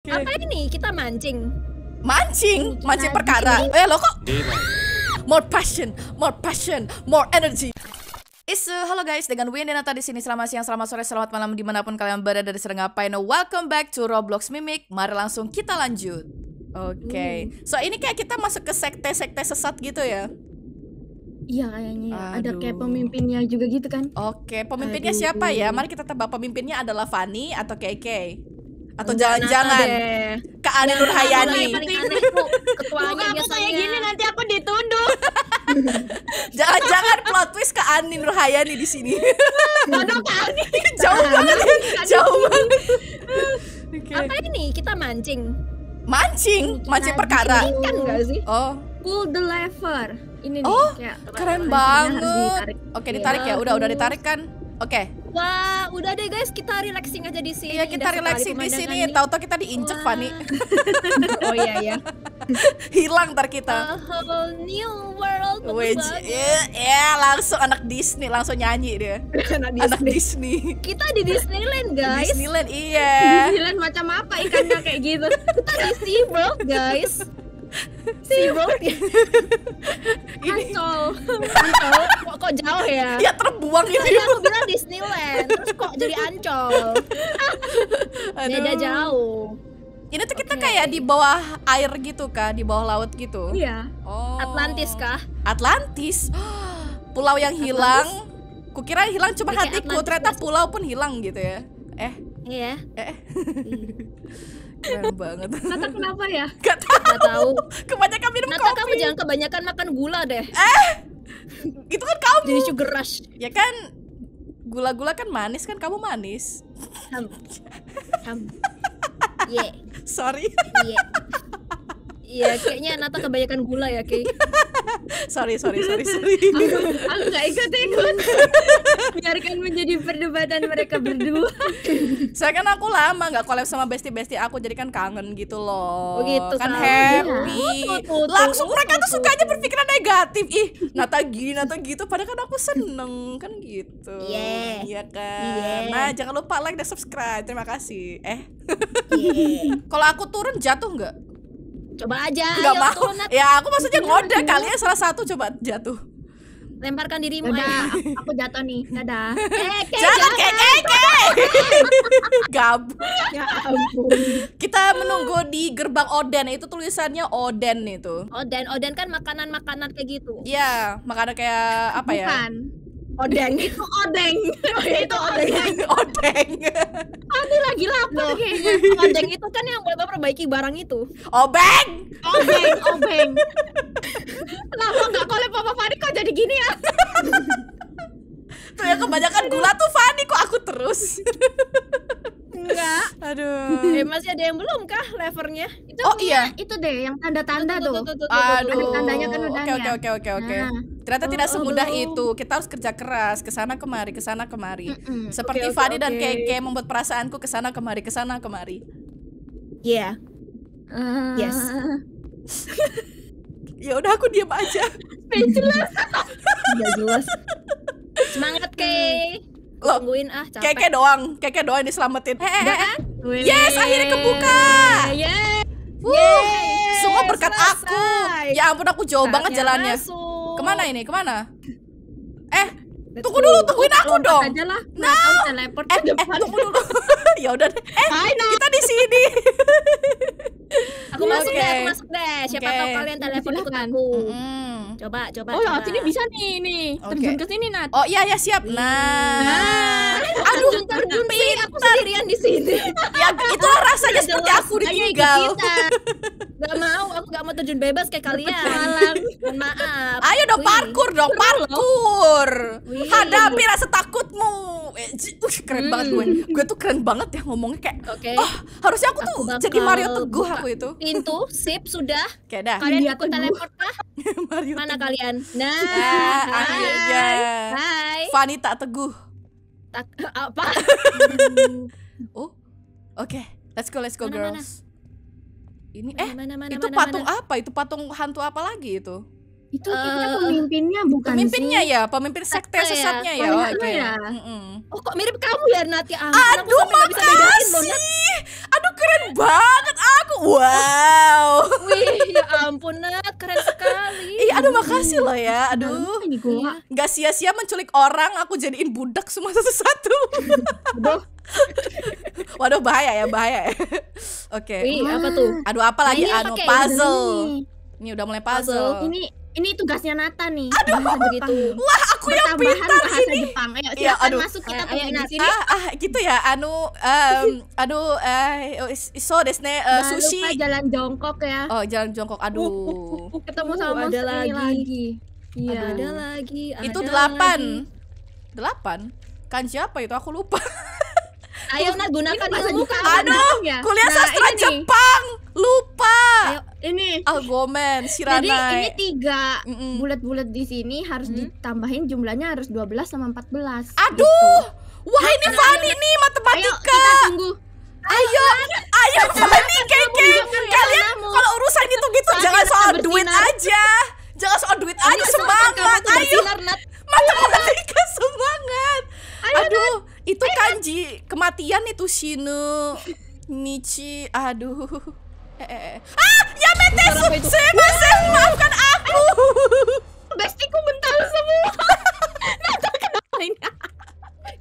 Okay. Apa ini? Kita mancing. Mancing, mancing perkara. Ini. Eh, lo kok? Iya, ah, more passion, more passion, more energy. Isu. Uh, halo guys, dengan dan Nata di sini. Selamat siang, selamat sore, selamat malam dimanapun kalian berada dari sedang ngapain. Welcome back to Roblox Mimic. Mari langsung kita lanjut. Oke. Okay. Hmm. So ini kayak kita masuk ke sekte-sekte sesat gitu ya? Iya kayaknya Aduh. Ya. ada kayak pemimpinnya juga gitu kan? Oke, pemimpinnya Aduh. siapa ya? Mari kita tebak pemimpinnya adalah Fanny atau KK atau jangan-jangan ke Ani Nurhayani ketuanya aku kayak gini nanti aku ditunduk jangan-jangan plot twist ke Ani Nurhayani di sini jauh banget jauh banget okay. apa ini kita mancing mancing mancing perkara kan gak sih oh pull the lever ini nih oh kayak keren banget oke iya. ditarik ya udah udah ditarik kan oke Wah, udah deh guys, kita relaxing aja di sini. Iya, kita udah relaxing di sini. Tahu-tahu kita diinjek, Fani. oh iya iya. Hilang ntar kita. A whole new world. Wih, yeah, yeah, langsung anak Disney, langsung nyanyi dia. anak, Disney. anak Disney. Kita di Disneyland, guys. Disneyland, iya. Disneyland macam apa ikannya kayak gitu? Kita Sea World, guys si banget iya. ya ini Ancol Ancol kok, kok jauh ya ya terbuang ini Tadi aku bilang Disneyland terus kok jadi Ancol beda jauh ini tuh kita okay. kayak di bawah air gitu kah, di bawah laut gitu. Iya. Oh. Atlantis kah? Atlantis. Pulau yang Atlantis. hilang. Kukira hilang cuma Oke, hatiku, Atlantis ternyata pulau pun hilang gitu ya. Eh. Iya. Eh. Iya. Keren banget. Nata kenapa ya? Gak tahu. Gak tahu. Kebanyakan minum Nata, kopi. kamu jangan kebanyakan makan gula deh. Eh, itu kan kamu. Jadi sugar rush. Ya kan, gula-gula kan manis kan kamu manis. Ham. Ham. Yeah. Sorry. Yeah. Iya, kayaknya Nata kebanyakan gula ya, Kay. sorry, sorry, sorry, sorry. aku, nggak ikut-ikut. Biarkan menjadi perdebatan mereka berdua. Saya kan aku lama gak collab sama bestie-bestie aku, jadi kan kangen gitu loh. Oh gitu, kan iya. happy. Ya. Tuh, Langsung mereka tuh sukanya berpikiran negatif. Ih, Nata gini, Nata gitu. Padahal kan aku seneng, kan gitu. Iya. Yeah. Iya kan. Yeah. Nah, jangan lupa like dan subscribe. Terima kasih. Eh. yeah. Kalau aku turun jatuh nggak? Coba aja. Gak mau. ya aku maksudnya goda kalian ya, salah satu coba jatuh. Lemparkan dirimu ya. Aku, jatuh nih. Dadah. Keke, jangan keke. Ke, Gab. Ya ampun. Kita menunggu di gerbang Oden. Itu tulisannya Oden itu. Oden, Oden kan makanan-makanan kayak gitu. Iya, makanan kayak apa ya Bukan odeng itu odeng oh, iya, itu odeng odeng aku lagi lapar kayaknya odeng itu kan yang buat perbaiki barang itu obeng obeng obeng lama nggak kalau papa Fani kok jadi gini ya tuh ya kebanyakan gula tuh Fani kok aku terus Enggak. Aduh. Eh, masih ada yang belum kah levernya? Itu oh iya. Itu deh yang tanda-tanda tuh. Tuh, tuh, tuh. Aduh. Ada tandanya kan udah. Oke oke oke oke ah. Ternyata tidak oh, semudah aduh. itu. Kita harus kerja keras ke sana kemari, ke sana kemari. Mm -mm. Seperti okay, Fadi okay. dan Keke membuat perasaanku ke sana kemari, ke sana kemari. Iya. Yeah. Uh... Yes. ya udah aku diam aja. jelas iya, jelas. Semangat, Kek hmm lo tungguin ah capek. Keke doang, Keke doang diselamatin. Eh, eh, eh, eh. Yes, akhirnya kebuka. Yes. yeah. yes. semua berkat Selesai. aku. Ya ampun aku jauh Saatnya banget jalannya. Masuk. Kemana ini? Kemana? Eh, Let's tunggu dulu, tungguin aku dong. Aja lah. Nah. No. Teleport eh, eh, tunggu dulu. ya udah deh. Eh, kita di sini. aku masuk okay. deh, aku masuk deh. Siapa okay. tahu kalian teleport ikut aku. Mm -hmm. Coba, coba. Oh, coba. sini bisa nih, nih. Okay. Terjun ke sini, Nat. Oh, iya ya siap. Nah. nah. Aduh, terjun, terjun sih aku sendirian di sini. ya, itulah rasanya seperti aku ditinggal. Gak mau, aku gak mau terjun bebas kayak kalian. Malam. Maaf. Ayo dong parkur dong, parkur. Wih. Hadapi rasa takutmu. Eh, uh, keren hmm. banget gue. Gue tuh keren banget ya ngomongnya kayak okay. oh, harusnya aku, aku tuh jadi Mario Teguh aku itu. Pintu, sip, sudah. Kayak dah. Kalian aku iya, teleport kah? Mario Mana mana kalian? Nah, nah akhirnya. Hai. tak Teguh. Tak apa? oh. Oke, okay. let's go, let's go mana, girls. Mana? Ini mana, eh mana, mana, itu mana, patung mana. apa? Itu patung hantu apa lagi itu? Itu uh, itu eh, pemimpinnya bukan Pemimpinnya sih? ya, pemimpin sekte Sekta ya? sesatnya ya. ya. Oh, okay. ya. Mm hmm Oh kok mirip kamu ya Nati? Ah, Aduh makasih. Aduh keren banget aku. Wow. Wih, ya ampun Nat, keren sekali. Iya, aduh makasih loh ya. Aduh. Iya. Gak sia-sia menculik orang, aku jadiin budak semua satu-satu. Waduh bahaya ya, bahaya ya. Oke. Okay. apa tuh? Aduh apa lagi? Nah, anu puzzle. Ini. udah mulai puzzle. Ini ini tugasnya Nata nih. Aduh, bahasa Jepang. Wah, aku yang pintar bahasa ini. Jepang. Ayo, ya, aduh. masuk kita ke eh, sini. Ah, ah, gitu ya. Anu um, aduh anu, eh so desne uh, eh, sushi. Lupa jalan jongkok ya. Oh, jalan jongkok. Aduh. Uh, uh, uh, uh Ketemu uh, sama uh, ada lagi. lagi. Iya. Ada lagi. Ada itu delapan. Delapan? kan siapa itu? Aku lupa. Ayo nak gunakan ilmu Aduh, kuliah nah, sastra ini Jepang. Nih. Lupa. Ayo, ini. Algomen, ah, Shiranai. Jadi ini tiga bulat-bulat di sini harus hmm. ditambahin jumlahnya harus 12 sama 14. Aduh. Gitu. Wah, nah, ini nah, Fani nih matematika. Ayo, kita tunggu. Ayo, ayo Fani, Keke. Kan Kalian kalau urusan gitu-gitu jangan soal duit aja. Jangan soal duit aja semangat. Ayo. Matematika semangat. Aduh itu kanji kematian itu Shino Michi, aduh eh, eh, eh. ah ya betes sema sema maafkan aku bestiku mental semua Nata kenapa ini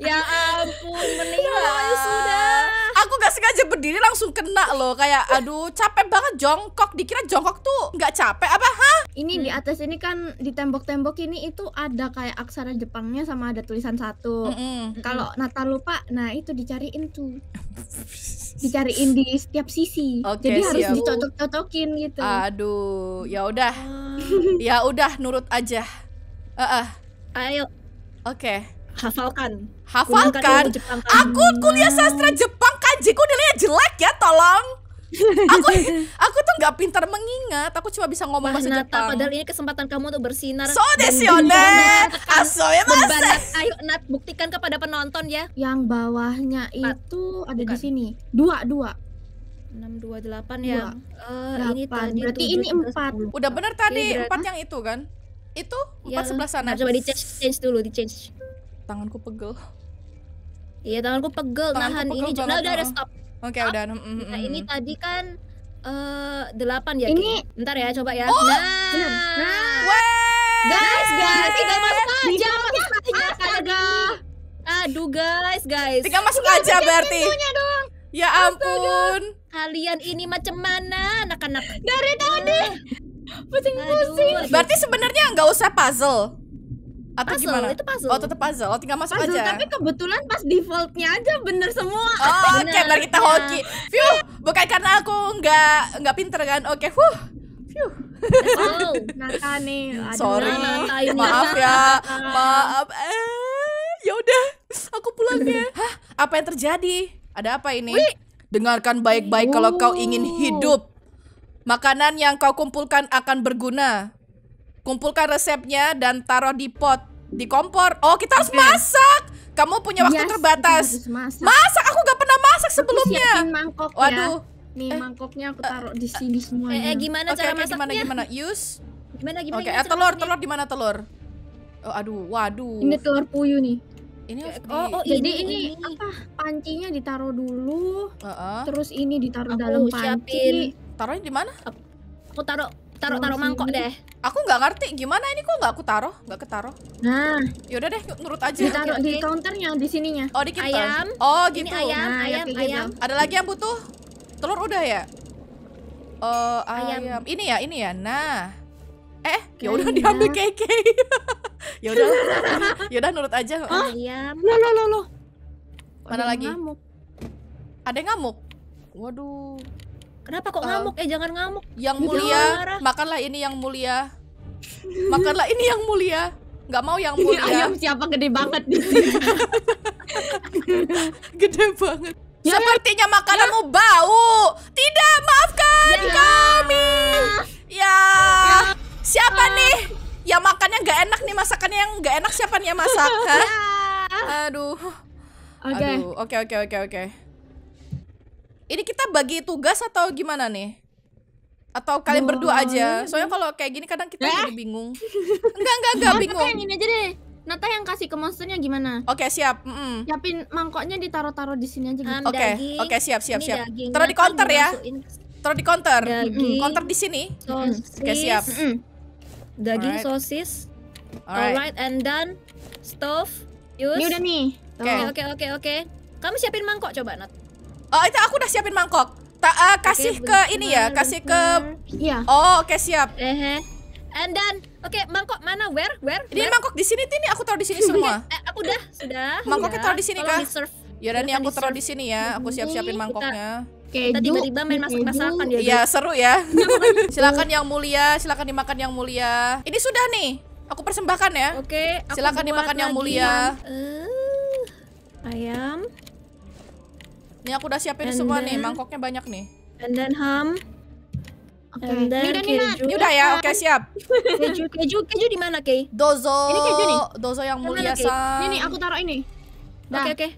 ya ampun meninggal ya ya sudah aku gak sengaja berdiri langsung kena loh kayak aduh capek banget jongkok dikira jongkok tuh nggak capek apa hah ini hmm. di atas ini kan di tembok-tembok ini itu ada kayak aksara Jepangnya sama ada tulisan satu kalau Natal lupa nah itu dicariin tuh dicariin di setiap sisi okay, jadi siap. harus dicocok-cocokin gitu aduh ya udah ah. ya udah nurut aja uh -uh. ayo oke okay hafalkan. Hafalkan. Aku kuliah sastra Jepang gajiku nilainya jelek ya tolong aku aku tuh nggak pintar mengingat aku cuma bisa ngomong bahasa Jepang padahal ini kesempatan kamu untuk bersinar so desione ya mas ayo Nat buktikan kepada penonton ya yang bawahnya itu ada Bukan. di sini dua dua enam dua delapan ya eh, ini tadi berarti ini empat udah bener tadi iya, empat yang itu kan itu iya. empat ya. sebelah sana nah, coba di change, change dulu di change tanganku pegel Iya tanganku pegel tanganku nahan pegel ini jangan udah ada ya, stop. Oke okay, udah. Mm, -hmm. nah hmm, ini hmm. tadi kan eh uh, 8 ya. Ini ntar ya coba ya. Oh, nah. nah. Guys, guys, nah. tiga masuk aja. Astaga. Aduh guys, guys. Tiga masuk aja berarti. Ya ampun. Kalian ini macam mana anak-anak? Dari tadi. Pusing-pusing. Berarti sebenarnya nggak usah puzzle atau puzzle, gimana? Itu puzzle. Oh, tetap puzzle. Oh, tinggal masuk puzzle, aja. Tapi kebetulan pas defaultnya aja bener semua. Oh, oke, okay, berarti kita iya. hoki. Fiu, bukan karena aku nggak nggak pinter kan. Oke, okay, huh. Fiu. Oh, naka nih. Aduh, Sorry. Naka Maaf ya. Maaf. Eh, ya udah. Aku pulang ya. Hah, apa yang terjadi? Ada apa ini? Wih. Dengarkan baik-baik kalau kau ingin hidup. Makanan yang kau kumpulkan akan berguna Kumpulkan resepnya dan taruh di pot, di kompor. Oh, kita harus okay. masak. Kamu punya waktu yes, terbatas. Masak. masak, aku gak pernah masak sebelumnya. Ya. Waduh. Ya. Nih eh, mangkoknya aku eh, taruh di sini eh, semuanya. Eh, eh gimana okay, cara okay, masaknya? Gimana gimana? Use. Gimana gimana? Oke, okay, eh, telur masaknya? telur di mana telur? Oh, aduh, waduh. Ini telur puyuh nih. Ini oh, oh, jadi ini, ini, ini apa? Pancinya ditaruh dulu. Uh -uh. Terus ini ditaruh aku dalam panci. Taruhnya di mana? Aku taruh Taruh-taruh mangkok deh. Aku nggak ngerti gimana ini kok nggak aku taruh, nggak ketaruh. Nah, yaudah deh, nurut aja. Ditaruh okay, di counternya, di sininya. Oh di counter. Ayam. Oh gitu. Ini ayam, nah, ayam, ayam. Gitu. ayam. Ada lagi yang butuh? Telur udah ya? Uh, ayam. ayam. Ini ya, ini ya. Nah. Eh, ya udah diambil keke. ya udah. ya udah nurut aja. Oh, Ayam. Ah, lo lo lo lo. Mana lagi? Ngamuk. Ada yang ngamuk. Waduh. Kenapa kok ngamuk? Uh, eh jangan ngamuk. Yang mulia, makanlah ini yang mulia. Makanlah ini yang mulia. Gak mau yang mulia. Ini ayam siapa gede banget di sini. gede banget. Ya, Sepertinya ya. makananmu ya. bau. Tidak, maafkan ya. kami. Ya. ya. Siapa nih? Ya makannya gak enak nih masakannya yang gak enak siapa nih yang masak? Ya. Aduh. Oke. Okay. oke okay, oke okay, oke okay, oke. Ini kita bagi tugas atau gimana nih? Atau kalian oh, berdua aja? Soalnya kalau kayak gini kadang kita eh? jadi bingung. Enggak, enggak, enggak Nata bingung. Yang ini aja deh. Nata yang kasih ke monsternya gimana? Oke, okay, siap. Mm -hmm. Siapin mangkoknya ditaruh-taruh di sini aja gitu. Oke, oke, okay, okay, siap, siap, ini siap. Ya. Taruh di counter ya. Taruh di counter. Daging. counter di sini. Sosis. Oke, okay, siap. Mm -hmm. Daging, Alright. sosis. Alright. Alright, and done. Stove. Use. Ini udah nih. Oke, oke, oke, oke. Kamu siapin mangkok coba, Nata. Oh, itu aku udah siapin mangkok. Ta uh, kasih okay, ke ini ya, kasih ke Iya. Oh, oke okay, siap. Uh -huh. And then, oke, okay, mangkok mana? Where? Where? Ini mangkok di sini, Tini. Aku taruh di sini semua. eh, aku udah, sudah. Mangkoknya iya. taruh di sini, Kak. Ya udah nih aku taruh di sini ya. Aku siap-siapin mangkoknya. oke tiba-tiba main masak-masakan ya. Iya, seru ya. silakan yang mulia, silakan dimakan yang mulia. Ini sudah nih. Aku persembahkan ya. Oke, okay, silakan dimakan yang mulia. Yang, uh, eh, ayam. Ini aku udah siapin semua then... nih, mangkoknya banyak nih. And then ham. Oke, okay. And then ini udah, keju. Ini udah ya, oke okay, siap. keju, keju, keju di mana, Kei? Dozo. Ini keju nih. Dozo yang mulia, San. Ini nih, aku taruh ini. Oke, nah. oke. Okay, okay.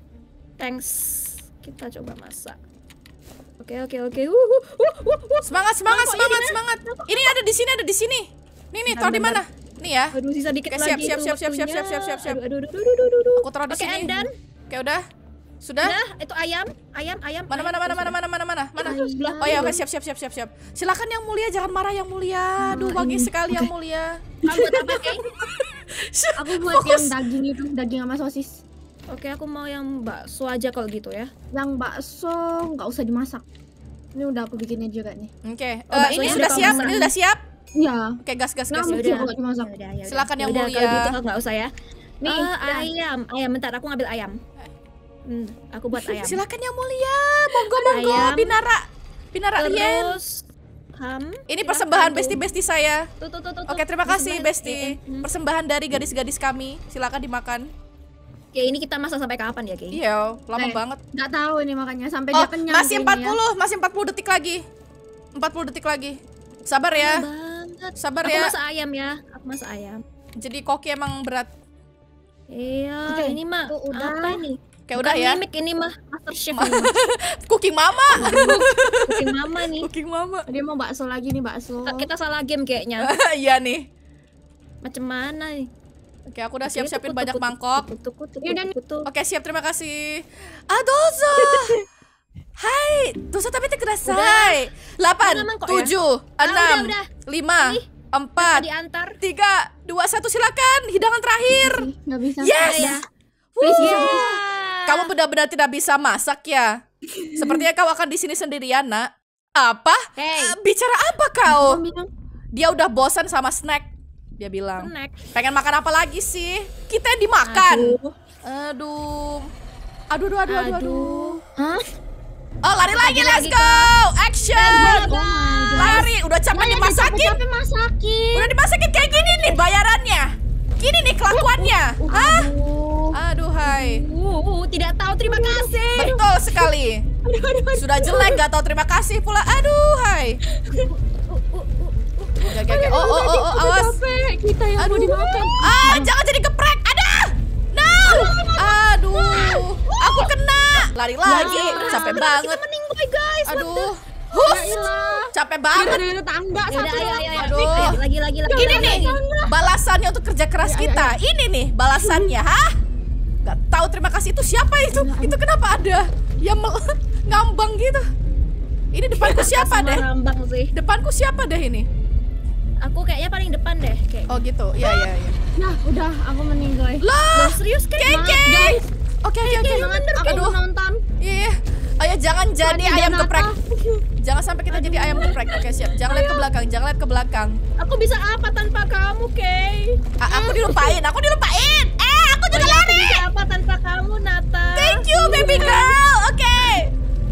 Thanks. Kita coba masak. Oke, okay, oke, okay, oke. Okay. Uh uh, uh, uh, uh, uh. Semangat, semangat, Mangkok semangat, semangat. Ini ada di sini, ada di sini. Nih, nih, taruh di mana? Nih ya. Aduh, sisa dikit okay, siap, lagi. Siap, siap, siap, siap, siap, siap, siap, siap. Aduh, aduh, aduh, aduh, aduh. Aku taruh di okay, sini. Oke, dan. Oke, okay, udah. Sudah? Nah, itu ayam, ayam, ayam. Mana ayam, mana mana mana mana mana mana mana? Mana? Oh ya, oke siap siap siap siap siap. Silakan yang mulia jangan marah yang mulia. Aduh, bagi sekali yang mulia. aku buat apa, Kay? Aku buat yang daging itu, daging sama sosis. Oke, aku mau yang bakso aja kalau gitu ya. Yang bakso nggak usah dimasak. Ini udah aku bikinnya juga nih. Oke, okay. Eh, oh, uh, ini sudah siap, ini sudah siap. Iya. Oke, gas gas nah, gas. Nah, udah. Dimasak. Silakan yang mulia. Kalau gitu nggak usah ya. Nih, uh, ayam, ayam bentar aku ngambil ayam. Eh, Hmm, aku buat ayam. Silakan yang mulia. Monggo monggo ayam. binara binara iya. Terus, ham. Ini iya, persembahan besti-besti saya. Tuh, tuh, tuh, tuh, Oke, terima kasih besti. Eh, eh, hmm. Persembahan dari gadis-gadis kami. Silakan dimakan. Ya ini kita masak sampai kapan ya, Kay? Iya, lama eh, banget. Gak tahu ini makanya sampai oh, dia kenyang. Masih 40, ya. masih 40 detik lagi. 40 detik lagi. Sabar ya. Iya banget. Sabar Aku ya. Aku masak ayam ya. Aku masak ayam. Jadi koki emang berat. Iya, Oke, ini mah udah apa nih? Kayak udah ya. Mimik ini mah master chef. Ma- Cooking mama. Cooking mama nih. Cooking mama. Dia mau bakso lagi nih bakso. Kita salah game kayaknya. Iya nih. Macam mana nih? Oke, aku udah siap-siapin banyak mangkok. Oke, siap. Terima kasih. Adozo. Hai, dozo tapi tidak selesai. Delapan, ya? tujuh, ah, enam, lima, empat, tiga, dua, satu. Silakan hidangan terakhir. Nggak bisa. Yes. Please, bisa. Kamu benar-benar tidak bisa masak ya? Sepertinya kau akan di sini sendirian, Nak. Apa? Hey. Eh, bicara apa kau? Dia udah bosan sama snack. Dia bilang. Snack. Pengen makan apa lagi sih? Kita yang dimakan. Aduh. Aduh, aduh, aduh, aduh. aduh. Hah? Oh lari lagi, lagi let's go, action! Oh lari, udah capek dimasakin. Capek masakin. Udah dimasakin kayak gini nih bayarannya. Gini nih kelakuannya. ah. Aduhai. Uh, uh, tidak tahu terima kasih. Betul sekali. Sudah jelek gak tahu terima kasih pula. Aduhai. hai, Oh, oh, oh, oh, awas. Kita yang Aduh. mau dimakan. Ah, jangan jadi geprek. Ada. No. Aduh. Aku kena. Lari lagi. Capek banget. Aduh. Hus. Ya Capek banget. Ini tangga satu. ayo, ayo. Aduh. Lagi, lagi, lagi. Ini nih, balasannya untuk kerja keras ya, ya, kita. Ini nih balasannya, hah? Gak tahu terima kasih itu siapa itu? Itu kenapa ada yang ngambang gitu? Ini depanku siapa deh? Depanku siapa deh ini? Aku kayaknya paling depan deh. Kayak. Oh gitu, iya iya iya. Nah udah, aku meninggal. Loh, serius kan? Oke oke oke. Aduh nonton. Iya. iya. Oh Ayo ya, jangan jadi Mani ayam geprek. Jangan sampai kita Aduh. jadi ayam geprek. Oke, okay, siap. Jangan lihat ke belakang, jangan lihat ke belakang. Aku bisa apa tanpa kamu, Kay? A aku dilupain, aku dilupain. Eh, aku juga oh iya, lari. Aku bisa apa tanpa kamu, Nata? Thank you, baby girl. Oke. Okay.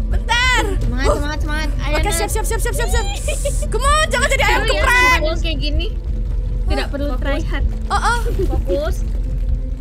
Bentar. Semangat, uh. semangat, semangat. Ayo. Oke, okay, siap, siap, siap, siap, siap, siap. Come on, jangan jadi ayam geprek. kayak gini, tidak perlu try hard. Oh, oh. Fokus.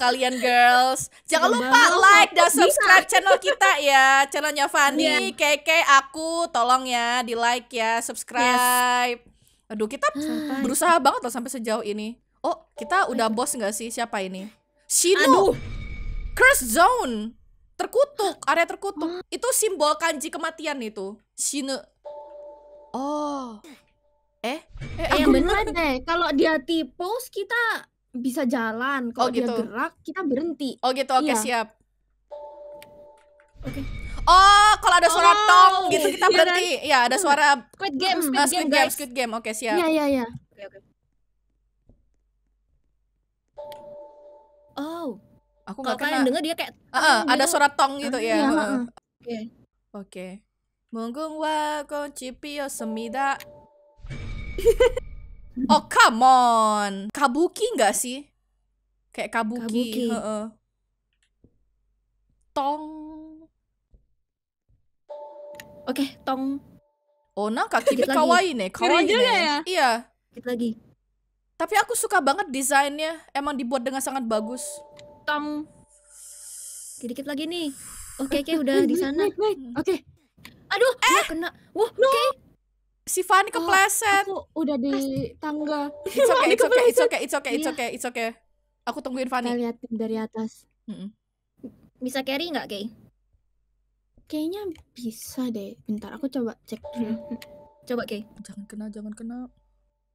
kalian girls. Jangan lupa like dan subscribe channel kita ya. Channelnya Fanny, iya. yeah. Keke, aku. Tolong ya di like ya, subscribe. Yes. Aduh kita berusaha banget loh sampai sejauh ini. Oh kita udah bos nggak sih siapa ini? Shino. Aduh. Curse Zone. Terkutuk, area terkutuk. Itu simbol kanji kematian itu. Shino. Oh. Eh, eh, eh yang bener deh. Kalau dia tipus kita bisa jalan kalau oh, gitu. dia gerak kita berhenti oh gitu oke okay, iya. siap oke okay. oh kalau ada suara oh, tong okay. gitu kita iya berhenti ya, ya ada suara squid game squid, uh, squid game, game squid game oke okay, siap ya ya ya oh aku nggak kalian denger dia kayak uh, uh, ada gitu. suara tong gitu uh, ya iya, oke uh, oke okay. munggung wa konci cipio semida Oh come on, kabuki nggak sih? Kayak kabuki. kabuki. He -he. Tong. Oke, okay, tong. Oh, nah kaki kawaii nih, kawaii nih. Ya? Iya. Dikit lagi. Tapi aku suka banget desainnya, emang dibuat dengan sangat bagus. Tong. Dikit lagi nih. Oke, okay, okay, udah di sana. Hmm. Oke. Okay. Aduh, eh. kena. Wah, oke. Okay si Fanny kepleset. Oh, aku udah di tangga. It's okay, it's okay, it's okay, it's okay, it's iya. okay, it's okay. Aku tungguin Fanny. Kita dari atas. Mm -mm. Bisa carry nggak, Kay? Kayaknya bisa deh. Bentar, aku coba cek dulu. Coba, Kay. Jangan kena, jangan kena.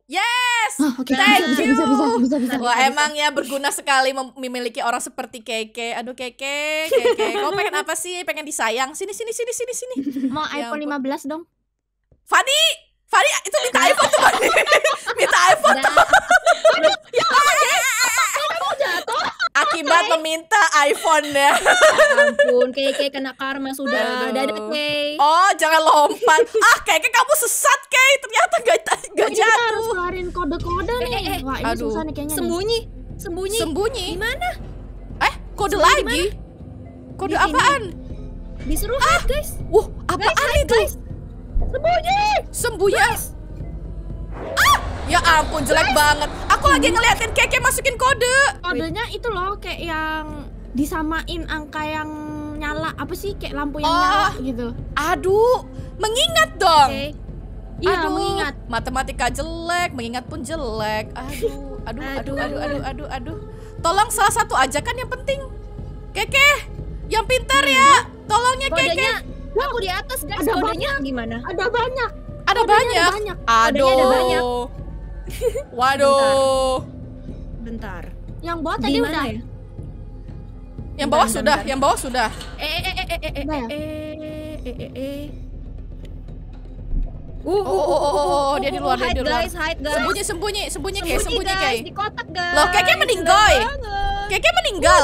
Yes, oh, ah, okay. thank bisa, you. Bisa, bisa, bisa, bisa, bisa, Wah bisa. emang ya berguna sekali memiliki orang seperti Keke. Aduh Keke, Keke, kau pengen apa sih? Pengen disayang? Sini, sini, sini, sini, sini. Mau ya, iPhone 15 dong. Fani. Fani itu minta iPhone tuh Fani nah. minta iPhone tuh ya, ya kamu jatuh akibat meminta iPhone ya. ya ampun kayak kayak kena karma sudah dadah kayak oh jangan lompat ah kayaknya kamu sesat kayak ternyata gak jatuh kita harus keluarin kode-kode eh, nih eh, eh. wah ini susah nih kayaknya sembunyi sembunyi sembunyi gimana eh kode lagi kode apaan disuruh ah. guys uh apaan itu Sembunyi! Sembunyi? Ah! Ya ampun, jelek banget. Aku lagi hmm? ngeliatin keke masukin kode. Kodenya itu loh, kayak yang disamain angka yang nyala. Apa sih, kayak lampu yang oh. nyala gitu. Aduh, mengingat dong. Okay. Iya, aduh, mengingat. Matematika jelek, mengingat pun jelek. Aduh, aduh, aduh, aduh, aduh, aduh, aduh, aduh. Tolong salah satu aja kan yang penting. Keke, yang pintar ya. Hmm? Tolongnya Keke. Wah, aku di atas guys. Ada kodenya banyak. gimana? Ada banyak. Ada kodenya banyak. Ada banyak. Aduh. ada banyak. Waduh. Bentar. Bentar. Yang bawah tadi dimana? udah. Ya? Yang bawah bentar, sudah, bentar. yang bawah sudah. Eh eh eh eh eh eh, eh eh eh eh. Uh, uh, uh oh, oh, oh, oh, oh, oh, dia di luar, dia di luar. Guys, hide, guys. Sembunyi, sembunyi, sembunyi, sembunyi, sembunyi, kayak. Di kotak, guys. Loh, kayaknya meninggal. Kayaknya meninggal.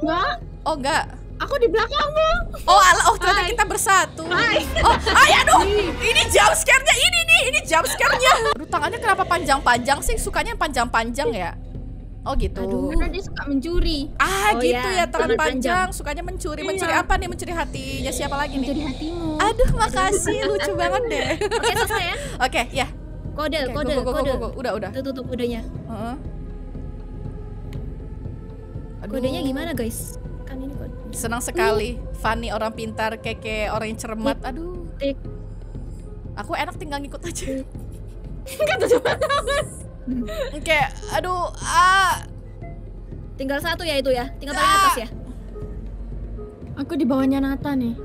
Enggak? Oh, enggak. Aku di belakang belakangmu. Oh, ala, oh ternyata kita bersatu. Hai. Oh, ay aduh. Ini jump scare-nya ini nih, ini jump scare-nya. Aduh, tangannya kenapa panjang-panjang sih? Sukanya yang panjang-panjang ya? Oh gitu. Aduh. Karena dia suka mencuri. Ah oh, gitu ya, ya tangan panjang. sukanya mencuri. Iya. Mencuri apa nih? Mencuri hatinya siapa lagi nih? Mencuri hatimu. Aduh, makasih lucu banget deh. Oke, selesai ya. Oke, okay, ya. Kode, okay, kode, go, go, kode. Go, go, go. Udah, udah. tutup kodenya. Uh -huh. Kodenya gimana, guys? Senang sekali. Fani Fanny orang pintar, Keke orang yang cermat. Aduh. Aku enak tinggal ngikut aja. Enggak coba. cuma hmm. aduh, ah. Tinggal satu ya itu ya. Tinggal paling atas ya. Aku di bawahnya Nata nih.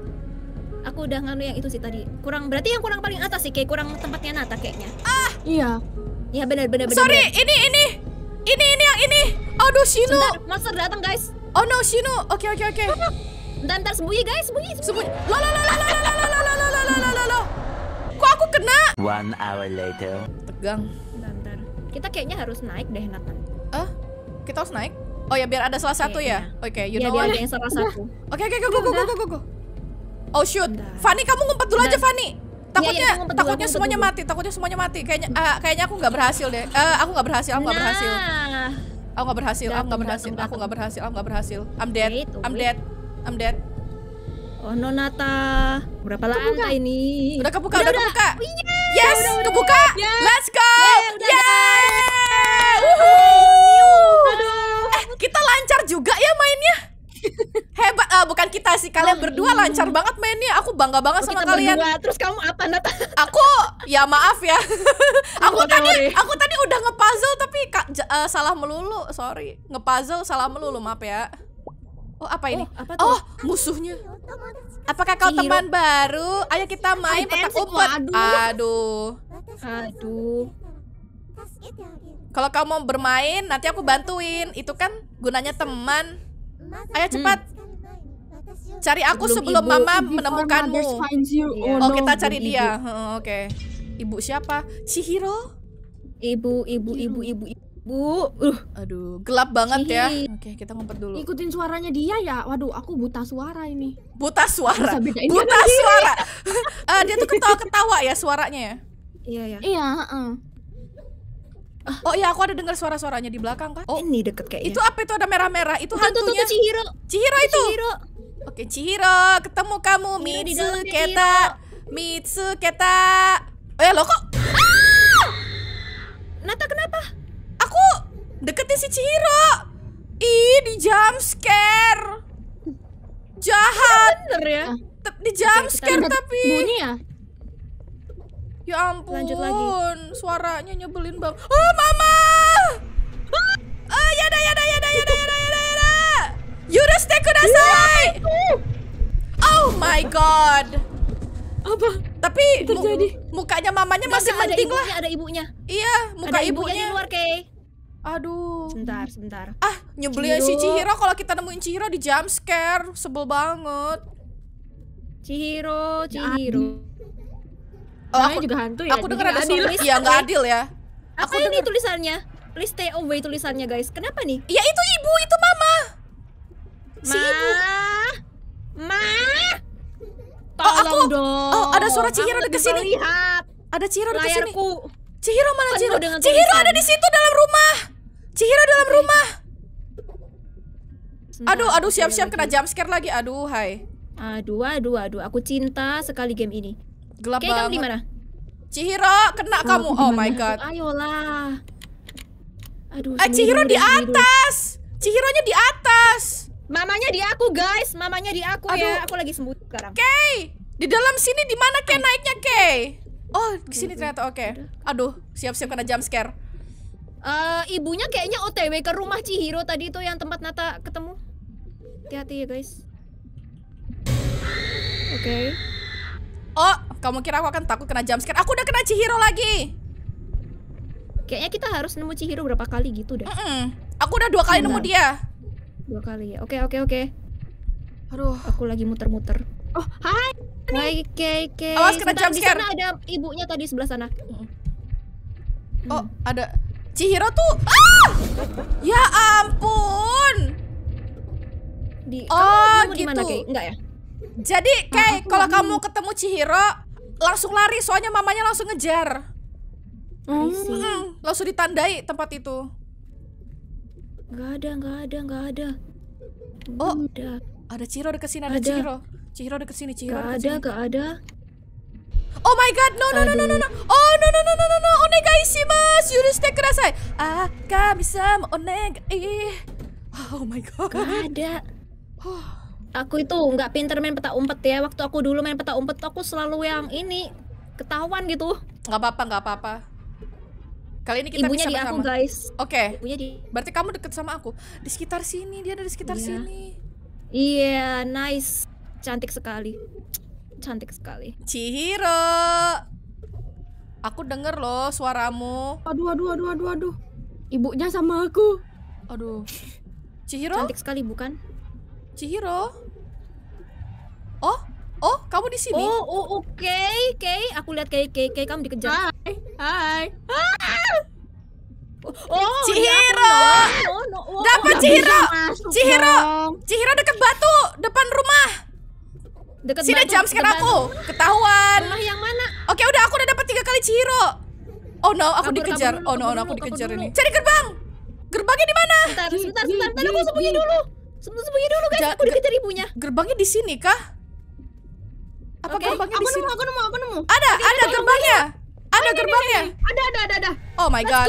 Aku udah nganu yang itu sih tadi. Kurang berarti yang kurang paling atas sih kayak kurang tempatnya Nata kayaknya. Ah. Iya. Iya benar benar benar. Sorry, ini ini. Ini ini yang ini. Aduh, Shino. Sebentar, monster datang, guys. Oh no, Shino. Oke, oke, oke. Dan Ntar, sembunyi guys, sembunyi, sembunyi. Lo, lo, lo, lo, lo, lo, lo, lo, lo, lo, lo, lo, lo. Kok aku kena? One hour later. Tegang. Ntar, Kita kayaknya harus naik deh, Nathan. Eh? kita harus naik? Oh ya, biar ada salah satu ya? Oke, you know what? yang salah satu. Oke, oke, go, go, go, go, go, go. Oh shoot. Fani, kamu ngumpet dulu aja, Fani takutnya takutnya semuanya mati takutnya semuanya mati kayaknya kayaknya aku nggak berhasil deh Eh aku nggak berhasil aku nggak nah. berhasil Aku nggak berhasil, aku nggak berhasil, aku nggak berhasil, aku nggak berhasil. I'm dead, I'm dead, I'm dead. Oh Nonata, berapa kebuka. lantai ini? Udah kebuka, udah, udah, iya. kebuka. Yes, yes kebuka. Let's go. Yeah. yes. Aduh. Eh, kita lancar juga ya mainnya. Hebat uh, bukan kita sih, kalian hmm. berdua lancar banget mainnya. Aku bangga banget oh, sama kita kalian. Berdua. Terus kamu apa Nata? Aku ya maaf ya. aku oh, tadi sorry. aku tadi udah ngepuzzle tapi uh, salah melulu. Sorry. Ngepuzzle salah melulu, maaf ya. Oh, apa ini? Oh, apa oh musuhnya. Apakah kau teman baru? Ayo kita main petak umpet. Aduh. Aduh. Kalau kamu mau bermain, nanti aku bantuin. Itu kan gunanya teman. Ayo cepat. Cari aku sebelum, mama menemukanmu. Iya. Oh, oh kita cari dia. Oke. Ibu siapa? Chihiro? Ibu, ibu, ibu, ibu, ibu. Uh, aduh, gelap banget ya. Oke, okay, kita ngumpet dulu. Ikutin suaranya dia ya. Waduh, aku buta suara ini. Buta suara. Buta suara. uh, dia tuh ketawa-ketawa ya suaranya ya. Iya, iya. Iya, uh. Ah. Oh iya, aku ada dengar suara-suaranya di belakang kan? Oh, ini deket kayaknya. Itu apa itu ada merah-merah? Itu hantunya. Itu, Cihiro. Cihiro itu. Cihiro. Oke, Cihiro, ketemu kamu Mitsu Keta. Mitsu Keta. Eh, lo kok? Ah! Nata kenapa? Aku deketin si Cihiro. Ih, di jump scare. Iya, Jahat. Bener ya? Di jump scare tapi. Bunyi ya? Ya ampun. Lanjut lagi. Suaranya nyebelin banget. Oh, mama! Oh, ya ada, ya ada, ya ada, ya ada, ya ada, ya ada, Yura stay kudasai. Ya, oh my god. Apa? Tapi terjadi. mukanya mamanya masih penting lah. Ada ibunya. Iya, muka ada ibunya. ibunya. luar, Kay. Aduh. Sebentar, sebentar. Ah, nyebelin si Chihiro kalau kita nemuin Chihiro di jump scare, sebel banget. Chihiro, ya Chihiro. Oh, aku juga hantu ya. Aku dengar ada adil. Iya, nggak adil ya. Apa aku ini denger... tulisannya? Please stay away tulisannya guys. Kenapa nih? Ya itu ibu, itu mama. Ma. Si ibu. Ma. Tolong oh, aku, dong. Oh, ada suara Cihiro ada sini. Lihat. Ada Cihiro ada sini. Cihiro mana Cihiro? Cihiro ada di situ dalam rumah. Cihiro dalam rumah. aduh, aduh siap-siap kena jump scare lagi. Aduh, hai. Aduh, aduh, aduh. Aku cinta sekali game ini. Gelap Kayak banget. kamu Cihiro, kena oh, kamu. Oh my god. Ayolah. Aduh. Eh, Cihiro di atas. Cihironya di atas. Mamanya di aku, guys. Mamanya di aku ya. Aduh. ya. Aku lagi sembuh sekarang. Kay, di dalam sini di mana Kay naiknya, Kay? Oh, di sini ternyata oke. Okay. Aduh, siap-siap kena jump scare. Uh, ibunya kayaknya OTW ke rumah Cihiro tadi itu yang tempat Nata ketemu. Hati-hati ya, guys. Oke. Okay. Oh, kamu kira aku akan takut kena jumpscare? Aku udah kena Chihiro lagi. Kayaknya kita harus nemu Chihiro berapa kali gitu deh. Mm -mm. Aku udah dua kali Enggak. nemu dia. Dua kali ya. Oke, oke, oke. Aduh, aku lagi muter-muter. Oh, hai. Hai, Keke. Awas kena jump jumpscare Di ada ibunya tadi sebelah sana. Hmm. Oh, ada Chihiro tuh. Ah! Ya ampun. Di Oh, kamu gitu. Dimana, Enggak ya? Jadi, Kay, ah, kalau kamu ketemu Chihiro, langsung lari soalnya mamanya langsung ngejar. Hmm, langsung ditandai tempat itu. nggak ada, nggak ada, nggak ada. Oh, ada. Ada Ciro deket sini, ada, ada. Ciro. Ciro deket sini, Ciro gak ada, nggak ada, Oh my god, no no no no no no. Oh no no no no no no. Onegaishimasu. Yuru shite kudasai. Ah, kami sama onegai. Oh my god. Gak ada. Oh. Aku itu nggak pinter main peta umpet ya. Waktu aku dulu main peta umpet aku selalu yang ini ketahuan gitu. Nggak apa-apa, nggak apa-apa. Kali ini kita Ibunya bisa di bersama. aku, guys. Oke. Okay. Ibunya di Berarti kamu deket sama aku. Di sekitar sini, dia ada di sekitar yeah. sini. Iya, yeah, nice. Cantik sekali. Cantik sekali. Cihiro. Aku denger loh suaramu. Aduh, aduh, aduh, aduh, aduh. Ibunya sama aku. Aduh. Cihiro? Cantik sekali bukan? Cihiro? Oh, kamu di sini? Oh, oh oke, oh, okay, oke. Okay. Aku lihat kayak kayak kayak kamu dikejar. Hai, hai. Ah! Oh, Cihiro. Iya, oh, no, Oh, Dapat Cihiro. Cihiro. Cihiro dekat batu depan rumah. Deket Sini jam sekarang aku. Oh, ketahuan. Rumah yang mana? Oke, udah aku udah dapat tiga kali Cihiro. Oh no, aku kabur, dikejar. Kabur dulu, oh no, kabur no aku dikejar kabur ini. Cari gerbang. Gerbangnya di mana? Sebentar, sebentar, sebentar. Aku sembunyi dulu. Sembunyi dulu, guys. Aku dikejar ibunya. Gerbangnya di sini kah? Apa okay. gerbangnya aku di sini? Nemu, aku nemu, aku nemu. Ada, ada, ada gerbangnya. Ada oh, gerbangnya. Ada, ada, ada, ada. Oh my god.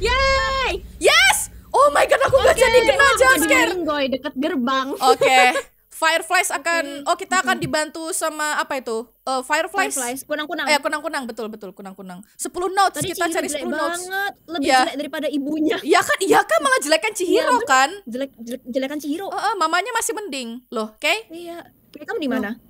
Yay! Yes! Oh my god, aku okay. gak jadi kena scare. Goy dekat gerbang. Oke. Okay. Fireflies akan oh kita akan dibantu sama apa itu? Uh, fireflies. Fireflies, kunang-kunang. Eh, kunang-kunang, betul betul kunang-kunang. 10 notes Tadi kita cari 10 notes. banget, lebih ya. jelek daripada ibunya. Iya kan? Iya kan malah jelekan Cihiro ya, kan? Jelek, jelek jelekan Cihiro. Heeh, uh, uh, mamanya masih mending. Loh, oke? Okay? Iya. Kamu di mana? Oh.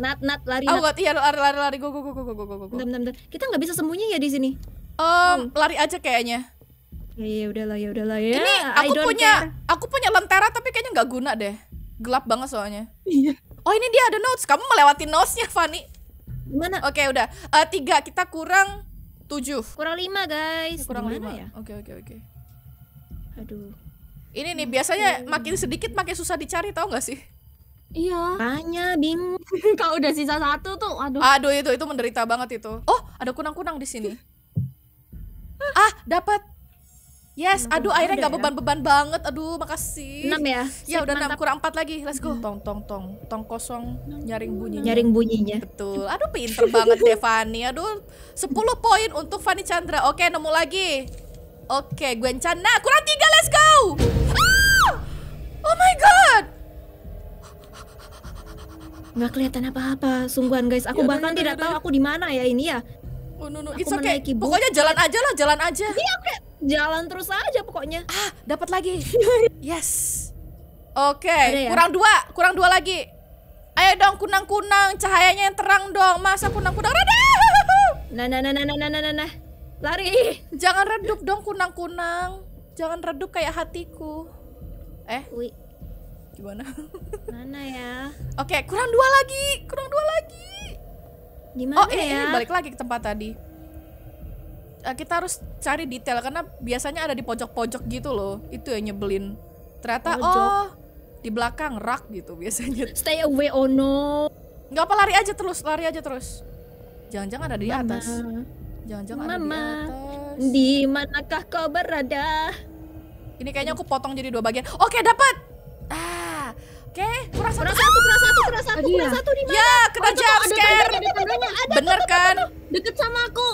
Nat, Nat, lari. Oh, Nat. Oh god, iya lari lari lari go go go go go go go. Bentar, bentar, bentar. Kita nggak bisa sembunyi ya di sini. Um, hmm. lari aja kayaknya. Ya, ya udahlah, ya udahlah ya. Ini aku punya care. aku punya lentera tapi kayaknya nggak guna deh. Gelap banget soalnya. Iya. Oh, ini dia ada notes. Kamu melewati notesnya, Fani. Gimana? Oke, okay, udah. Uh, tiga kita kurang tujuh. Kurang lima, guys. Kurang Dimana lima ya? Oke, oke, okay, oke. Okay. Aduh. Ini nih biasanya makin sedikit makin susah dicari, tau gak sih? Iya. Tanya bingung. Kau udah sisa satu tuh, aduh. Aduh itu itu menderita banget itu. Oh, ada kunang-kunang di sini. ah, dapat. Yes, aduh akhirnya nggak ya? beban-beban banget. Aduh, makasih. 6 ya. Ya udah enam kurang empat lagi. Let's go. Hmm. Tong tong tong. Tong kosong nyaring bunyinya. Nyaring bunyinya. Betul. Aduh pinter banget Devani. Aduh, sepuluh poin untuk Fani Chandra. Oke, nemu lagi. Oke, Gwen Chandra. kurang tiga. Let's go. Ah! Oh my god nggak kelihatan apa-apa. Sungguhan guys, aku ya, bahkan tidak tahu aku di mana ya ini ya. Oh, no, no. aku okay. Menaiki bus. Pokoknya jalan aja lah, jalan aja. Iya, oke. Jalan terus aja pokoknya. Ah, dapat lagi. yes. Oke, okay. ya? kurang dua, kurang dua lagi. Ayo dong kunang-kunang, cahayanya yang terang dong. Masa kunang-kunang rada. Nah, nah, nah, nah, nah, nah, nah, nah. Lari. Jangan redup dong kunang-kunang. Jangan redup kayak hatiku. Eh? Ui gimana mana ya oke okay, kurang dua lagi kurang dua lagi gimana oh ini, ya? ini balik lagi ke tempat tadi uh, kita harus cari detail karena biasanya ada di pojok-pojok gitu loh itu yang nyebelin ternyata pojok. oh di belakang rak gitu biasanya stay away oh no nggak apa lari aja terus lari aja terus jangan-jangan ada di Mama. atas jangan-jangan ada di atas di manakah kau berada ini kayaknya aku potong jadi dua bagian oke dapat ah Oke, kurang satu, kurang satu, kurang satu, kurang satu, kurang satu, ya? satu di mana? Ya, kena jump scare. Bener kan? Deket sama aku.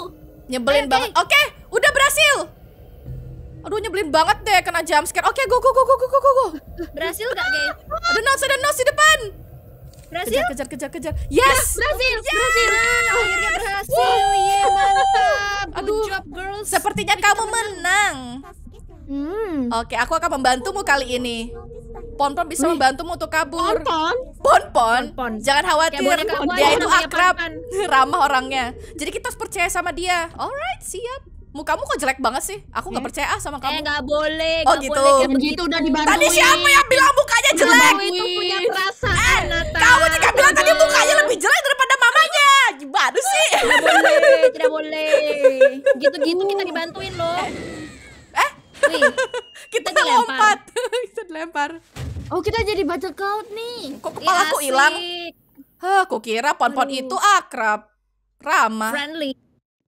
Nyebelin banget. Oke, udah berhasil. Aduh, nyebelin banget deh kena jump scare. Oke, go go go go go go go. Berhasil gak, guys? Ada nose, ada nose di depan. Berhasil? Kejar, kejar, kejar, kejar. Yes! Nah, berhasil, berhasil. Akhirnya berhasil. Iya, mantap. Good job, girls. Sepertinya kamu menang. Hmm. Oke, aku akan membantumu kali ini. Ponpon bisa membantu membantumu untuk kabur. Ponpon. Ponpon. Pon. Jangan khawatir, dia itu akrab, ramah orangnya. Jadi kita harus percaya sama dia. Alright, siap. Mukamu kok jelek banget sih? Aku nggak iya. percaya ah sama eh, kamu. Eh nggak boleh. Oh gitu. Boleh, begitu udah dibantu. Tadi siapa yang bilang mukanya jelek? Kamu itu punya perasaan. Eh, kamu juga bilang tadi mukanya lebih jelek daripada mamanya. Gimana sih? Tidak boleh, tidak boleh. Gitu-gitu kita dibantuin loh. Eh, kita dilempar. lompat. kita dilempar. Oh, kita jadi battle cloud nih. Kok kepala aku iya, hilang? Hah, aku kira pon-pon itu akrab. Ramah. Friendly.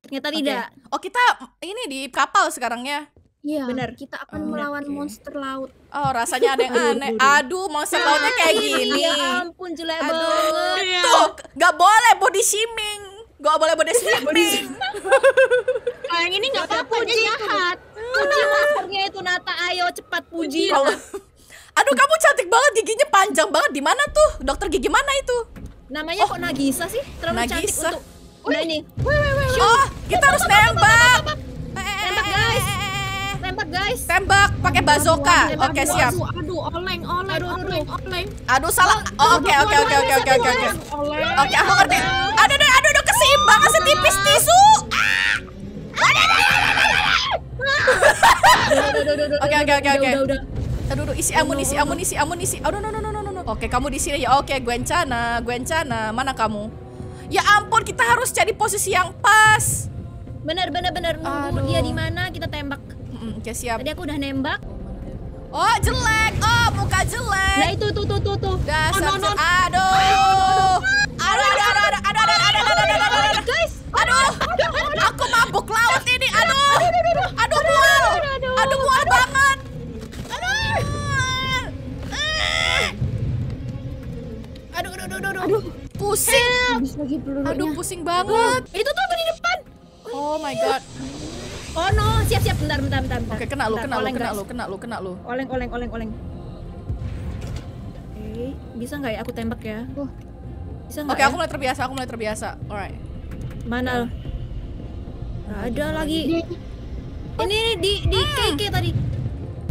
Ternyata okay. tidak. Oh, kita ini di kapal sekarang ya. Iya. Benar. Kita akan oh, melawan okay. monster laut. Oh, rasanya ada yang aneh. Aduh, monster lautnya kayak gini. Ya ampun, jelek banget. Tuh, nggak boleh body shaming. Gak boleh body shaming. Kayak ini nggak apa-apa puji jahat. Puji maskernya itu Nata, ayo cepat puji. Aduh kamu cantik banget giginya panjang banget di mana tuh dokter gigi mana itu namanya oh. kok Nagisa sih terlalu Nagisa. cantik untuk udah ini oh kita harus tembak tembak guys tembak guys tembak pakai bazooka oke siap aduh oleng oleng oleng oleng aduh salah oh, oke oke oke oke oke oke oke oke aku ngerti aduh aduh aduh keseimbang sih tipis tisu ah Oke oke oke oke. Aduh, aduh, isi amunisi amunisi amunisi. Oh amun, Aduh, no, no, no, no, no. Oke, kamu di sini ya. Oke, Gwencana, Gwencana, mana kamu? Ya ampun, kita harus cari posisi yang pas. Bener, bener, bener. Nunggu dia di mana, kita tembak. Oke, siap. Tadi aku udah nembak. Oh, jelek. Oh, muka jelek. Nah, itu, tuh, tuh, tuh, tuh. Dasar. Aduh. Aduh, aduh, aduh, aduh, aduh, aduh, aduh, aduh, aduh, aduh, aduh, aduh, aduh, Aduh, aku mabuk laut ini. Aduh, aduh mual, aduh mual banget. Aduh, aduh, aduh, aduh, aduh. Pusing. Aduh, ya. pusing banget. Oh. Itu tuh di depan. Oh my god. Oh no, siap siap bentar bentar bentar. bentar. Oke, kena lu, kena lu, kena lu, kena lu, kena lu. Oleng oleng oleng oleng. Oke, eh, bisa nggak ya aku tembak ya? Bisa nggak? Oke, aku ya? mulai terbiasa, aku mulai terbiasa. Alright. Mana? Iya. Gak ada lagi. Ini, ini di di hmm. keke tadi.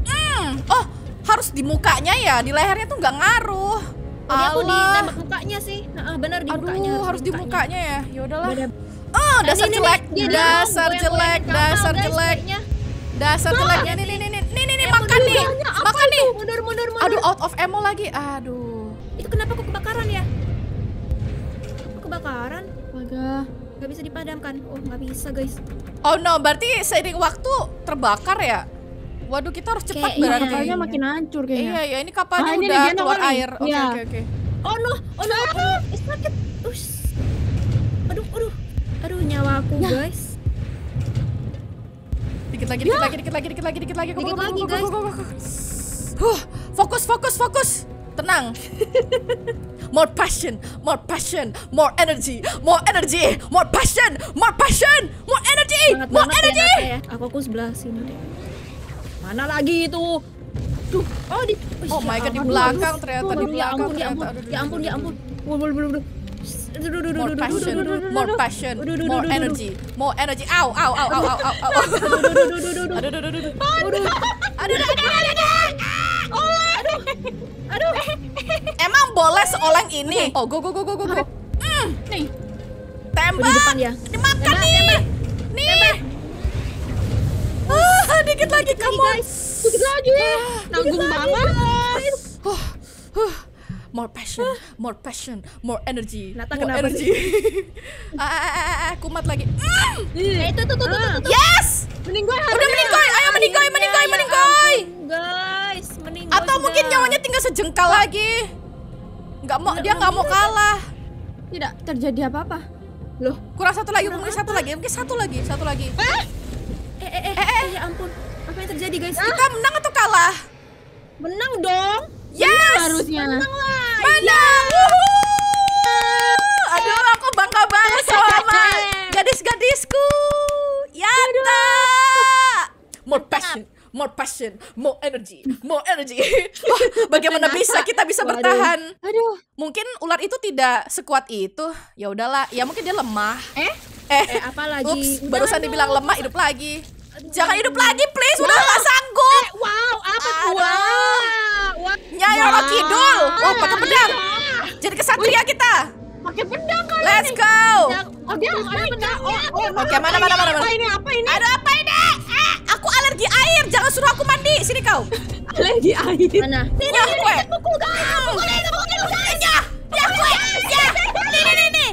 Hmm. Oh, harus di mukanya ya, di lehernya tuh nggak ngaruh. Tadi aku nembak mukanya sih. Nah, benar di Aduh, mukanya. Harus, harus di mukanya ya. Ya udahlah. Oh, dasar jelek, dasar jelek, dasar jelek. Dasar jeleknya nih nih nih nih nih makan nih. Makan nih. Mundur mundur mundur. Aduh, out of ammo lagi. Aduh. Itu kenapa aku kebakaran ya? kebakaran. Waduh. Gak bisa dipadamkan. Oh, gak bisa, guys. Oh no, berarti seiring waktu terbakar ya? Waduh, kita harus cepat berarti. Iya, iya, iya, makin hancur kayaknya. Iya, iya, ini kapalnya ah, udah ini keluar air. Oke, iya. oke, oke. Oh no, oh no, oh no. It's sakit. Ush. Aduh, aduh. Aduh, nyawa aku, nah. guys. Dikit lagi, dikit ya. lagi, dikit lagi, dikit lagi, dikit lagi. Dikit lagi, guys. fokus, fokus, fokus tenang. more passion, more passion, more energy, more energy, more passion, more passion, more energy, more energy. Ya, Aku aku sebelah sini Mana lagi itu? Duh, oh di Oh, oh my god di belakang aduh, ternyata aduh, di belakang ya ampun, Ya ampun, ya ampun. Belum belum belum. More passion, more passion, more energy, more energy. Ow, ow, ow, ow, ow, ow. Aduh, aduh, aduh, aduh, aduh. Aduh, aduh, aduh, aduh. Aduh. Emang boleh seoleng ini? Oh, go go go go go go. Hmm. Nih. Tembak. Di depan ya. Dimakan tembak, nih. Tembak. Nih. Tembak. Ah, dikit lagi kamu. dikit lagi. Eh. Ah, Nanggung banget. More passion, more passion, more energy, Nata more energy. Ah, ah, ah, ah, ah, kumat lagi. Mm. Eh, itu itu, Yes. Mending gue. Udah mending gue meninggoy, meninggoy, meninggoy. Guys, meninggoy. Atau sudah. mungkin nyawanya tinggal sejengkal lagi. Enggak mau, dia enggak mau kalah. Tidak terjadi apa-apa. Loh, kurang satu lagi, kurang mungkin apa? satu lagi, mungkin satu lagi, satu lagi. Eh, eh, eh, eh, eh, ya ampun. Apa yang terjadi, guys? Kita menang atau kalah? Menang dong. Yes. Menang harusnya. Menang lah. Menang. more passion, more passion, more energy, more energy. oh, bagaimana bisa kita bisa bertahan? Aduh. Mungkin ular itu tidak sekuat itu. Ya udahlah, ya mungkin dia lemah. Eh? Eh, eh apa lagi? Ups, barusan aduh. dibilang lemah hidup lagi. Aduh. Jangan hidup lagi, please. Udah gak sanggup. Eh, wow, apa tuh? Wow. Nyai wow. Kidul. Oh, pakai pedang. Iya. Jadi kesatria kita pakai pedang kali Let's go. Oh, dia ada pedang. Oh, oh, oke, mana mana mana mana. Apa ini? Apa ini? Ada apa ini? Eh, aku alergi air. Jangan suruh aku mandi. Sini kau. alergi air. Mana? Sini aku. Pukul guys. Pukul ini, Pukul guys. Ya. Ya Ya. Nih nih nih.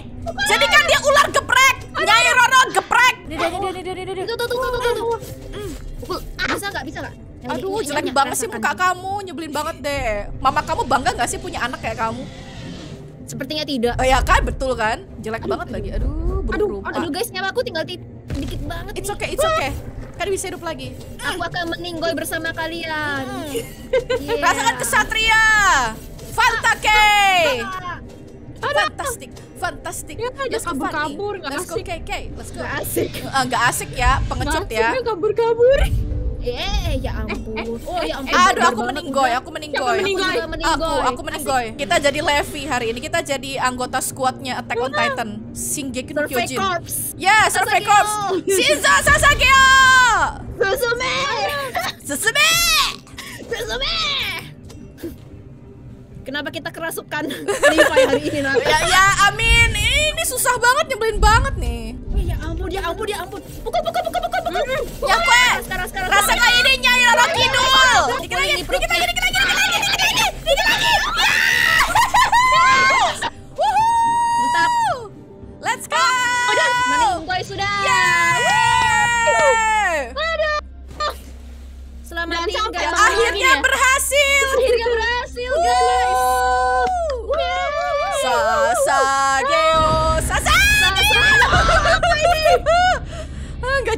Jadi kan dia ular geprek. Nyai Roro geprek. Nih nih nih nih nih. Tuh tuh tuh tuh tuh. Bisa nggak Bisa enggak? Aduh, jelek banget sih muka kamu. Nyebelin banget deh. Mama kamu bangga nggak sih punya anak kayak kamu? Sepertinya tidak. Oh, ya kan, betul kan? Jelek banget lagi. Aduh, aduh, aduh guys, nyawa aku tinggal dikit banget. It's okay, it's okay kan bisa hidup lagi. Aku akan meninggal bersama kalian. Hmm. yeah. Rasakan kesatria. Fantake. Fantastik, fantastik. Ya, let's go kabur, kabur, gak let's asik. go KK, let's go. Gak asik. Uh, gak eh, asik ya, pengecut gak asik, ya. Kabur-kabur. Eh, ya ampun. oh, ya ampun. Aduh, aku meninggoy, aku meninggoy. meninggoy. Aku meninggoy. Aku, aku meninggoy. Asik. Kita jadi Levi hari ini. Kita jadi anggota squadnya Attack on Titan. Shingeki no Kyojin. Ya, Survey Corps. Shinzo Sasaki. Susume. Susume. Susume. Kenapa kita kerasukan Levi hari ini, Nak? Ya, ya, amin. Ini susah banget, nyebelin banget nih. Oh, ya ampun ya ampun ya ampun pukul pukul pukul pukul pukul pukul nyampe sekarang sekarang rasa ini nyari lorok kidul dikit lagi dikit lagi dikit lagi dikit lagi dikit lagi dikit lagi Akhirnya ya. berhasil. Akhirnya berhasil, guys.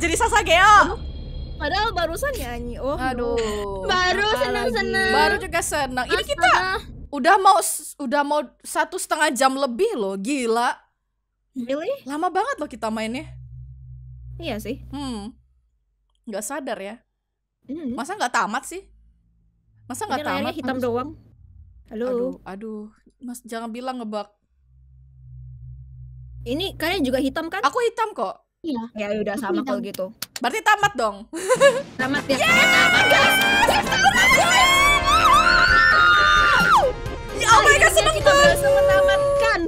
jadi ya? Padahal barusan nyanyi. Oh. Aduh. Baru senang senang Baru juga senang Ini kita udah mau udah mau satu setengah jam lebih loh. Gila. Really? Lama banget loh kita mainnya. Iya sih. Hmm. Gak sadar ya. Hmm. Masa nggak tamat sih? Masa nggak tamat? hitam doang. Halo. Aduh, aduh. Mas jangan bilang ngebak. Ini kalian juga hitam kan? Aku hitam kok. Iya. Ya, ya udah sama kalau gitu. Berarti tamat dong. tamat ya. Yeah, tamat guys. Ya oh my seneng kita banget. Kita menamatkan.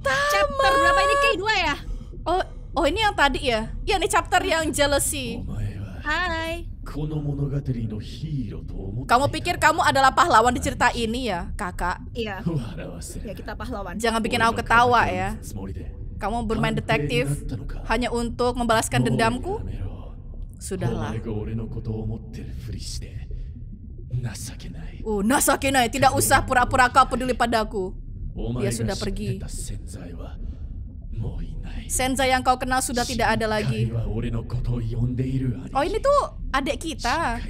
Tamat. Chapter berapa ini K2 ya? Oh, oh ini yang tadi ya? Ya ini chapter yang jealousy. Oh Hai. Kamu pikir kamu adalah pahlawan di cerita ini ya, kakak? Iya. Ya kita pahlawan. Jangan bikin aku ketawa ya. Kamu bermain detektif hanya untuk membalaskan oh, dendamku? Iya, Sudahlah. Uh, nasakenai, tidak usah pura-pura kau peduli padaku. Oh Dia sudah pergi. Senza yang kau kenal sudah tidak ada lagi. Oh, ini tuh adik kita.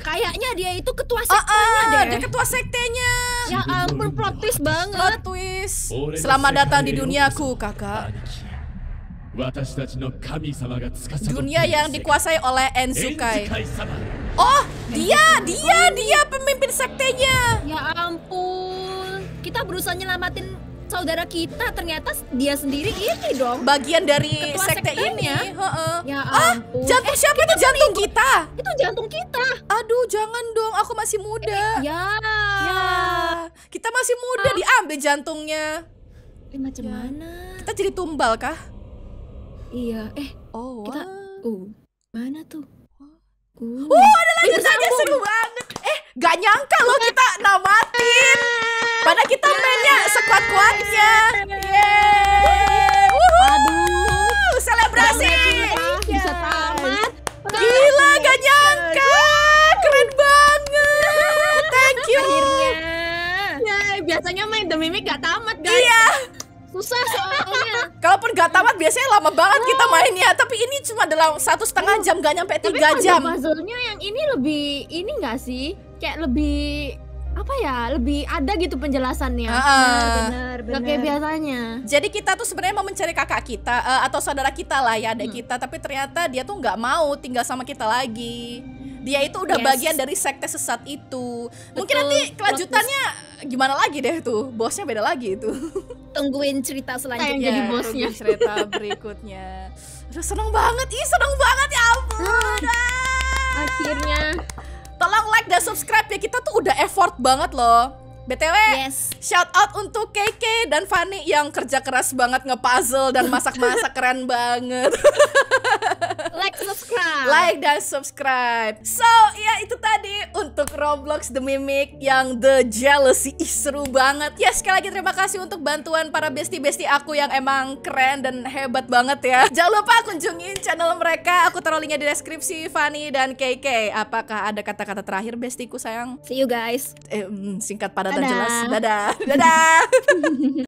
Kayaknya dia itu ketua ah, ah, sektenya oh, oh, deh. Dia ketua sektenya. Ya ampun plot twist banget. Plot twist. Selamat datang di duniaku, Kakak. Dunia yang dikuasai oleh Enzukai. Oh, dia, dia, dia pemimpin sektenya. Ya ampun. Kita berusaha nyelamatin saudara kita ternyata dia sendiri ini dong bagian dari Ketua sekte ini ya ah jantung eh, siapa itu jantung itu, kita itu jantung kita aduh jangan dong aku masih muda eh, iya. ya. ya kita masih muda ah. diambil jantungnya eh, macam ya. mana kita jadi tumbal kah iya eh oh kita uh mana tuh uh, uh ada lagi tanya seru banget eh gak nyangka loh kita namatin ah. Padahal kita mainnya sekuat-kuatnya. Yeay. Aduh. Selebrasi. Iya. Bisa tamat. Gila gak nyangka. Keren banget. Thank you. Akhirnya. Ya, biasanya main The Mimic gak tamat guys. Iya. Susah soalnya. Kalaupun gak tamat biasanya lama banget kita mainnya. Tapi ini cuma dalam satu setengah jam gak nyampe tiga jam. Tapi puzzle-nya yang ini lebih ini gak sih? Kayak lebih apa ya lebih ada gitu penjelasannya uh, benar benar kayak biasanya jadi kita tuh sebenarnya mau mencari kakak kita uh, atau saudara kita lah ya adik hmm. kita tapi ternyata dia tuh nggak mau tinggal sama kita lagi dia itu udah yes. bagian dari sekte sesat itu Betul, mungkin nanti kelanjutannya gimana lagi deh tuh bosnya beda lagi itu tungguin cerita selanjutnya yang jadi bosnya cerita berikutnya seneng banget ih seneng banget ya ampun ah. akhirnya Tolong like dan subscribe ya, kita tuh udah effort banget loh. BTW, yes. shout out untuk KK dan Fanny yang kerja keras banget ngepuzzle dan masak-masak keren banget. like, subscribe. Like dan subscribe. So, ya itu tadi untuk Roblox The Mimic yang The Jealousy is seru banget. Ya, sekali lagi terima kasih untuk bantuan para besti-besti aku yang emang keren dan hebat banget ya. Jangan lupa kunjungin channel mereka. Aku taruh linknya di deskripsi, Fanny dan KK. Apakah ada kata-kata terakhir bestiku sayang? See you guys. Eh, mm, singkat pada dadah. jelas. Dadah. Dadah.